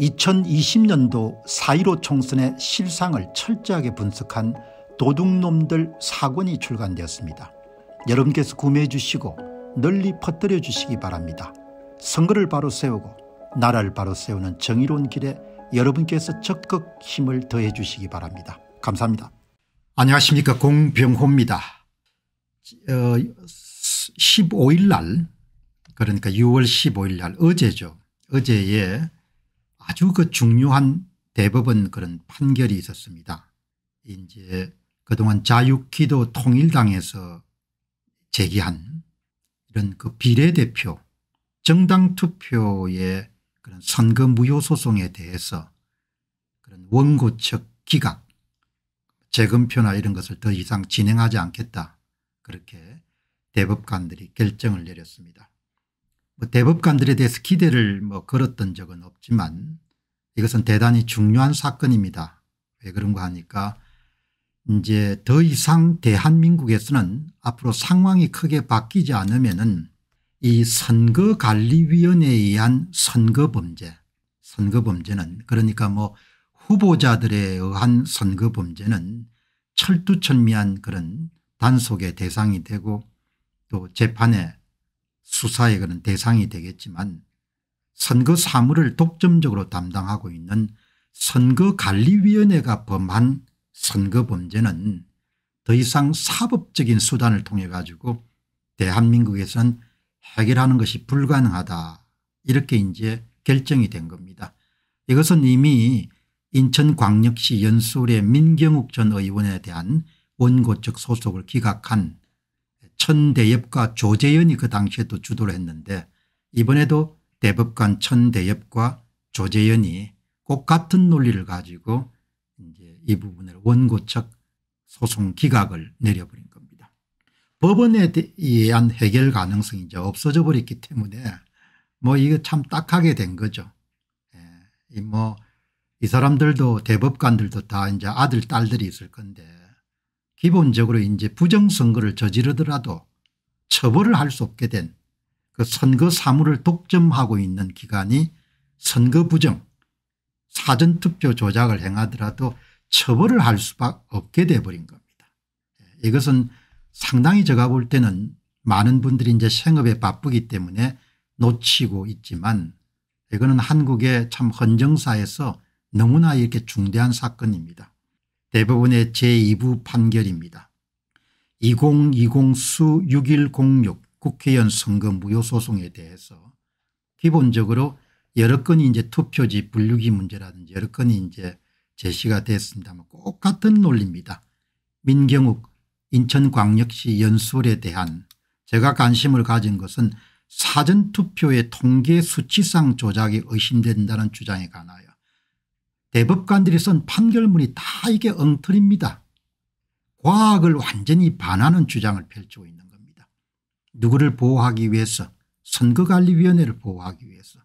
2020년도 4.15 총선의 실상을 철저하게 분석한 도둑놈들 사권이 출간되었습니다. 여러분께서 구매해 주시고 널리 퍼뜨려 주시기 바랍니다. 선거를 바로 세우고 나라를 바로 세우는 정의로운 길에 여러분께서 적극 힘을 더해 주시기 바랍니다. 감사합니다. 안녕하십니까 공병호입니다. 15일 어, 날 그러니까 6월 15일 날 어제죠. 어제에 아주 그 중요한 대법원 그런 판결이 있었습니다. 이제 그동안 자유기도 통일당에서 제기한 이런 그 비례대표 정당 투표의 그런 선거 무효 소송에 대해서 그런 원고 측 기각 재검표나 이런 것을 더 이상 진행하지 않겠다 그렇게 대법관들이 결정을 내렸습니다. 뭐 대법관들에 대해서 기대를 뭐 걸었던 적은 없지만 이것은 대단히 중요한 사건입니다. 왜 그런가 하니까 이제 더 이상 대한민국에서는 앞으로 상황이 크게 바뀌지 않으면은 이 선거관리위원회에 의한 선거범죄 선거범죄는 그러니까 뭐 후보자들에 의한 선거범죄는 철두철미한 그런 단속의 대상이 되고 또 재판에 수사의 그런 대상이 되겠지만 선거 사무를 독점적으로 담당하고 있는 선거관리위원회가 범한 선거 범죄는 더 이상 사법적인 수단을 통해 가지고 대한민국에서는 해결하는 것이 불가능하다 이렇게 이제 결정이 된 겁니다. 이것은 이미 인천광역시 연수울의 민경욱 전 의원에 대한 원고적 소속을 기각한 천대엽과 조재연이 그 당시에 도 주도를 했는데 이번에도 대법관 천대엽과 조재연이 꼭 같은 논리를 가지고 이제 이 부분을 원고 측 소송 기각을 내려버린 겁니다. 법원에 대한 해결 가능성이 이제 없어져 버렸기 때문에 뭐 이거 참 딱하게 된 거죠. 예. 뭐이 뭐 사람들도 대법관들도 다 이제 아들 딸들이 있을 건데 기본적으로 이제 부정선거를 저지르더라도 처벌을 할 수 없게 된 그 선거 사무를 독점하고 있는 기관이 선거 부정 사전투표 조작을 행하더라도 처벌을 할 수밖에 없게 돼버린 겁니다. 예, 이것은 상당히 제가 볼 때는 많은 분들이 이제 생업에 바쁘기 때문에 놓치고 있지만 이거는 한국의 참 헌정사에서 너무나 이렇게 중대한 사건입니다. 대법원의 제2부 판결입니다. 2020 수 6106 국회의원 선거 무효 소송에 대해서 기본적으로 여러 건이 이제 투표지 분류기 문제라든지 여러 건이 이제 제시가 됐습니다만 꼭 같은 논리입니다. 민경욱 인천광역시 연설에 대한 제가 관심을 가진 것은 사전투표의 통계 수치상 조작이 의심된다는 주장에 관하여 대법관들이 쓴 판결문이 다 이게 엉터리입니다. 과학을 완전히 반하는 주장을 펼치고 있는 겁니다. 누구를 보호하기 위해서 선거관리위원회를 보호하기 위해서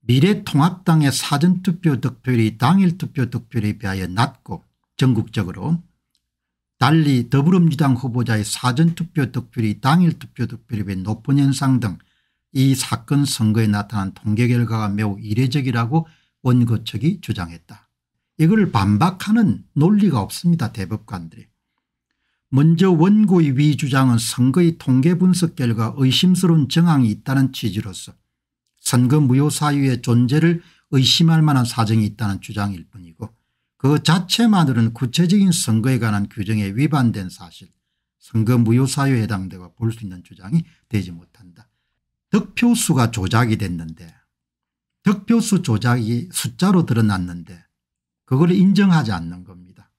미래통합당의 사전투표 득표율이 당일투표 득표율에 비하여 낮고 전국적으로 달리 더불어민주당 후보자의 사전투표 득표율이 당일투표 득표율에 비해 높은 현상 등 이 사건 선거에 나타난 통계 결과가 매우 이례적이라고 원고 측이 주장했다. 이걸 반박하는 논리가 없습니다. 대법관들이. 먼저 원고의 위 주장은 선거의 통계 분석 결과 의심스러운 정황이 있다는 취지로서 선거 무효 사유의 존재를 의심할 만한 사정이 있다는 주장일 뿐이고 그 자체만으로는 구체적인 선거에 관한 규정에 위반된 사실 선거 무효 사유에 해당되고 볼 수 있는 주장이 되지 못한다. 득표수가 조작이 됐는데 득표수 조작이 숫자로 드러났는데 그걸 인정하지 않는 겁니다.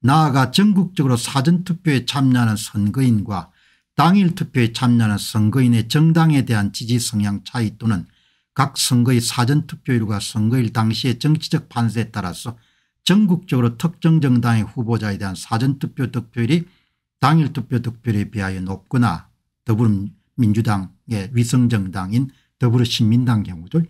나아가 전국적으로 사전투표에 참여하는 선거인과 당일 투표에 참여하는 선거인의 정당에 대한 지지 성향 차이 또는 각 선거의 사전투표율과 선거일 당시의 정치적 판세에 따라서 전국적으로 특정 정당의 후보자에 대한 사전투표 득표율이 당일 투표 득표율에 비하여 높거나 더불어민주당의 위성정당인 더불어신민당 경우죠.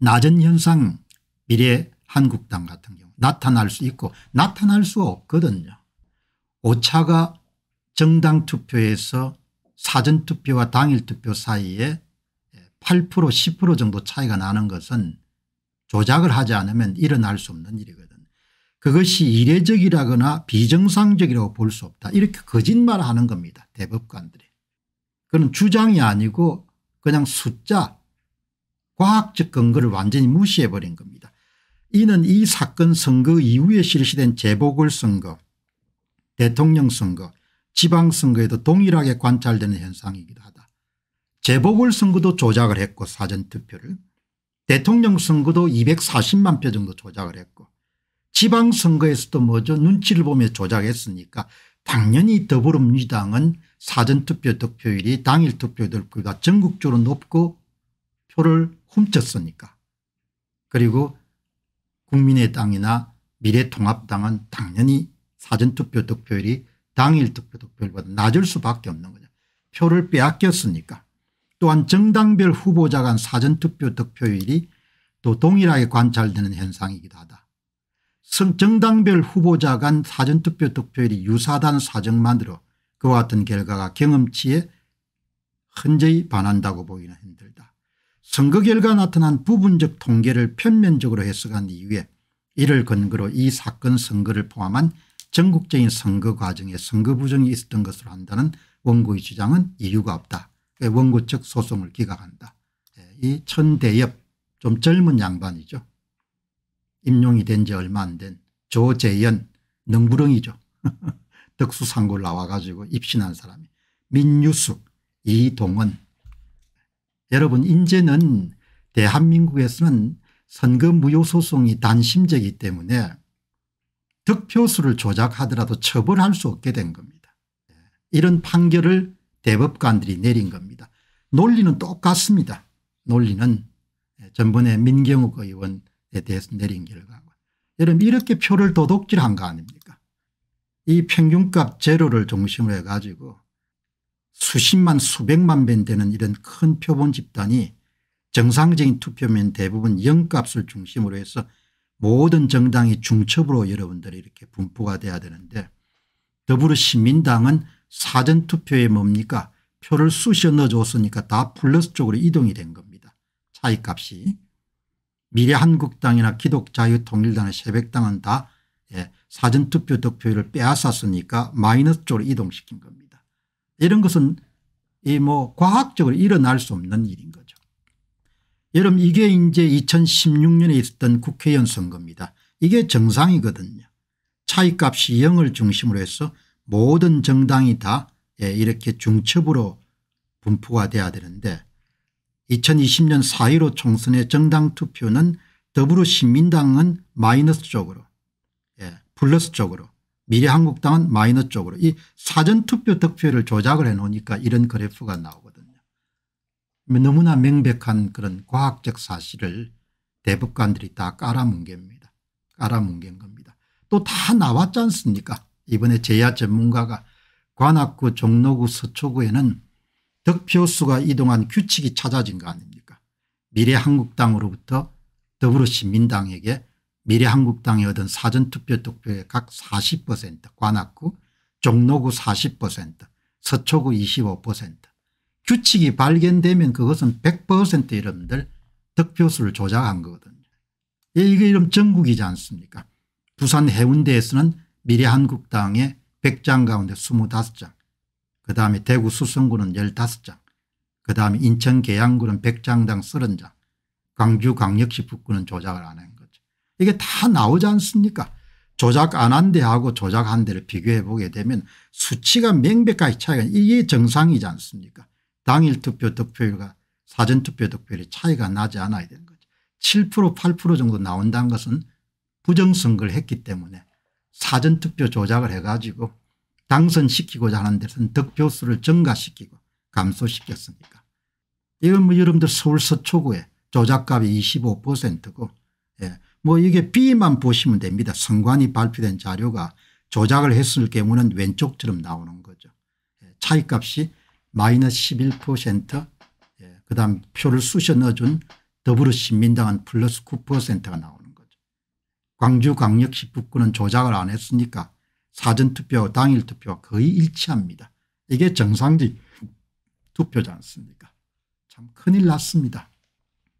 낮은 현상 미래 한국당 같은 경우 나타날 수 있고 나타날 수 없거든요. 오차가 정당 투표에서 사전 투표와 당일 투표 사이에 8% 10% 정도 차이가 나는 것은 조작을 하지 않으면 일어날 수 없는 일이거든. 그것이 이례적이라거나 비정상적이라고 볼 수 없다. 이렇게 거짓말하는 겁니다. 대법관들이. 그건 주장이 아니고 그냥 숫자 과학적 근거를 완전히 무시해버린 겁니다. 이는 이 사건 선거 이후에 실시된 재보궐선거 대통령 선거 지방선거에도 동일하게 관찰되는 현상이기도 하다. 재보궐선거도 조작을 했고 사전투표를 대통령 선거도 240만 표 정도 조작을 했고 지방선거에서도 뭐죠 눈치를 보며 조작했으니까 당연히 더불어민주당은 사전투표 득표율이 당일 투표 득보다 전국적으로 높고 표를 훔쳤으니까. 그리고 국민의당이나 미래통합당은 당연히 사전투표 득표율이 당일 투표 득표율보다 낮을 수밖에 없는 거죠. 표를 빼앗겼으니까. 또한 정당별 후보자 간 사전투표 득표율이 또 동일하게 관찰되는 현상이기도 하다. 정당별 후보자 간 사전투표 득표율이 유사단 사정만으로 그와 같은 결과가 경험치에 흔저히 반한다고 보기는 힘들다. 선거 결과 나타난 부분적 통계를 편면적으로 해석한 이후에 이를 근거로 이 사건 선거를 포함한 전국적인 선거 과정에 선거 부정이 있었던 것으로 한다는 원고의 주장은 이유가 없다. 예, 원고 측 소송을 기각한다. 예, 이 천대엽 좀 젊은 양반이죠. 임용이 된 지 얼마 안 된 조재현 능부렁이죠. 특수상고를 나와가지고 입신한 사람이 민유숙 이동원 여러분 인제는 대한민국에서는 선거 무효소송이 단심제이기 때문에 득표수를 조작하더라도 처벌할 수 없게 된 겁니다. 예. 이런 판결을 대법관들이 내린 겁니다. 논리는 똑같습니다. 논리는 예, 전번에 민경욱 의원에 대해서 내린 결과고 여러분 이렇게 표를 도둑질한 거 아닙니까 이 평균값 제로를 중심으로 해가지고 수십만 수백만 배 되는 이런 큰 표본 집단이 정상적인 투표면 대부분 영값을 중심으로 해서 모든 정당이 중첩으로 여러분들이 이렇게 분포가 돼야 되는데 더불어시민당은 사전투표에 뭡니까 표를 쑤셔 넣어줬으니까 다 플러스 쪽으로 이동이 된 겁니다. 차이값이. 미래한국당이나 기독자유통일당의 새벽당은 다 예, 사전투표 득표율을 빼앗았으니까 마이너스 쪽으로 이동시킨 겁니다. 이런 것은 이 뭐 과학적으로 일어날 수 없는 일인 거죠. 여러분 이게 이제 2016년에 있었던 국회의원 선거입니다. 이게 정상이거든요. 차이값이 0을 중심으로 해서 모든 정당이 다 예, 이렇게 중첩으로 분포가 돼야 되는데 2020년 4.15 총선의 정당 투표는 더불어시민당은 마이너스 쪽으로 예, 플러스 쪽으로 미래한국당은 마이너 쪽으로 이 사전투표 득표를 조작을 해놓으니까 이런 그래프가 나오거든요. 너무나 명백한 그런 과학적 사실을 대법관들이 다 깔아뭉갭니다. 깔아뭉갠 겁니다. 또 다 나왔지 않습니까 이번에 제야 전문가가 관악구 종로구 서초구에는 득표수가 이동한 규칙이 찾아진 거 아닙니까 미래한국당으로부터 더불어시민당에게 미래한국당의 얻은 사전투표 득표의 각40% 관악구 종로구 40% 서초구 25% 규칙이 발견되면 그것은 100% 여러분들 득표수를 조작한 거거든요. 예, 이게 이름 전국이지 않습니까 부산 해운대에서는 미래한국당의 100장 가운데 25장 그다음에 대구 수성구는 15장 그다음에 인천 계양구는 100장당 30장 광주 광역시 북구는 조작을 안한 이게 다 나오지 않습니까 조작 안 한 데하고 조작한 데를 비교해 보게 되면 수치가 명백하게 차이가 이게 정상이지 않습니까 당일 투표 득표율과 사전투표 득표율이 차이가 나지 않아야 되는 거죠. 7% 8% 정도 나온다는 것은 부정선거를 했기 때문에 사전투표 조작을 해가지고 당선시키고자 하는 데서는 득표수를 증가시키고 감소시켰습니까 이건 뭐 여러분들 서울 서초구에 조작값이 25%고 예. 뭐 이게 B만 보시면 됩니다. 선관위 발표된 자료가 조작을 했을 경우는 왼쪽처럼 나오는 거죠. 예, 차이값이 마이너스 11% 예, 그다음 표를 쑤셔 넣어준 더불어신민당은 플러스 9%가 나오는 거죠. 광주광역시 북구는 조작을 안 했으니까 사전투표 당일 투표와 거의 일치합니다. 이게 정상적 투표지 않습니까 참 큰일 났습니다.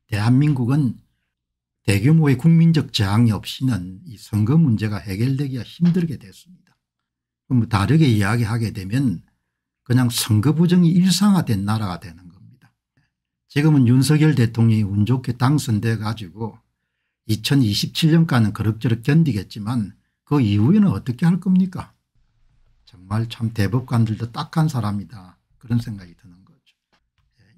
대한민국은 대규모의 국민적 저항이 없이는 이 선거 문제가 해결되기가 힘들게 됐습니다. 그럼 뭐 다르게 이야기하게 되면 그냥 선거 부정이 일상화된 나라가 되는 겁니다. 지금은 윤석열 대통령이 운 좋게 당선돼 가지고 2027년까지는 그럭저럭 견디겠지만 그 이후에는 어떻게 할 겁니까 정말 참 대법관들도 딱한 사람이다 그런 생각이 드는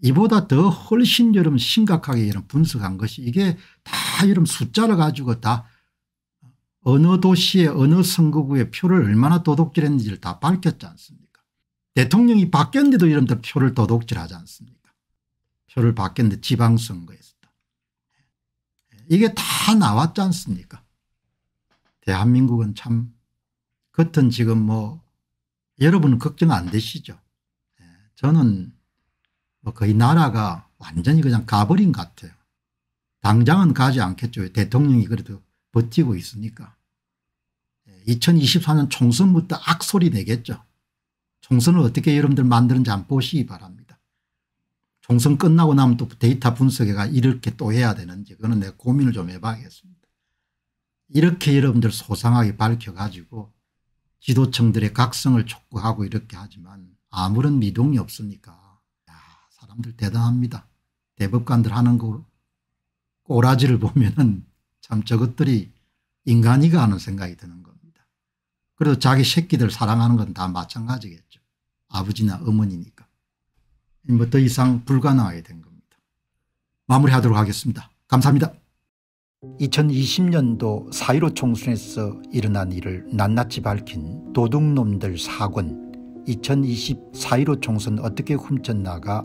이보다 더 훨씬 여러분 심각하게 여러분 석한 것이 이게 다 여러분 숫자를 가지고 다 어느 도시의 어느 선거구의 표를 얼마나 도둑질했는지를 다 밝혔지 않습니까 대통령이 바뀌었는데도 여러분들 표를 도둑질하지 않습니까 표를 바뀌었는데 지방선거에서 이게 다 나왔지 않습니까 대한민국은 참 겉은 지금 뭐 여러분은 걱정 안 되시죠 예, 저는 뭐 거의 나라가 완전히 그냥 가버린 것 같아요. 당장은 가지 않겠죠. 대통령이 그래도 버티고 있으니까. 2024년 예, 총선부터 악소리 내겠죠. 총선을 어떻게 여러분들 만드는지 안 보시기 바랍니다. 총선 끝나고 나면 또 데이터 분석해가 이렇게 또 해야 되는지 그거는 내가 고민을 좀 해봐야겠습니다. 이렇게 여러분들 소상하게 밝혀가지고 지도층들의 각성을 촉구하고 이렇게 하지만 아무런 미동이 없으니까 사람들 대단합니다. 대법관들 하는 거 꼬라지를 보면은 참 저것들이 인간이가 하는 생각이 드는 겁니다. 그래도 자기 새끼들 사랑하는 건 다 마찬가지겠죠. 아버지나 어머니니까. 뭐 더 이상 불가능하게 된 겁니다. 마무리하도록 하겠습니다. 감사합니다. 2020년도 4.15 총선에서 일어난 일을 낱낱이 밝힌 도둑놈들 사건2020 4.15 총선 어떻게 훔쳤나가